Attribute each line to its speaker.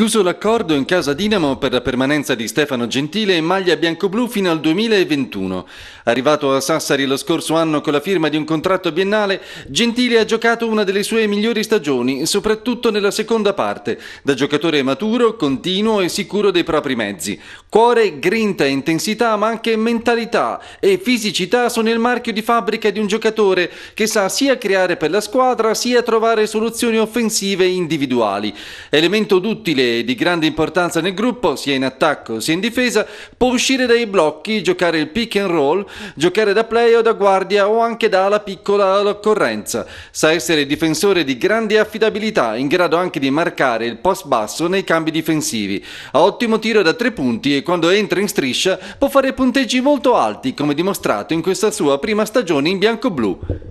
Speaker 1: Chiuso l'accordo in casa Dinamo per la permanenza di Stefano Gentile in maglia bianco-blu fino al 2021. Arrivato a Sassari lo scorso anno con la firma di un contratto biennale, Gentile ha giocato una delle sue migliori stagioni, soprattutto nella seconda parte, da giocatore maturo, continuo e sicuro dei propri mezzi. Cuore, grinta e intensità, ma anche mentalità e fisicità sono il marchio di fabbrica di un giocatore che sa sia creare per la squadra, sia trovare soluzioni offensive individuali. Elemento duttile di grande importanza nel gruppo, sia in attacco sia in difesa, può uscire dai blocchi, giocare il pick and roll, giocare da play o da guardia o anche da ala piccola all'occorrenza. Sa essere difensore di grande affidabilità, in grado anche di marcare il post basso nei cambi difensivi. Ha ottimo tiro da tre punti e quando entra in striscia può fare punteggi molto alti, come dimostrato in questa sua prima stagione in bianco-blu.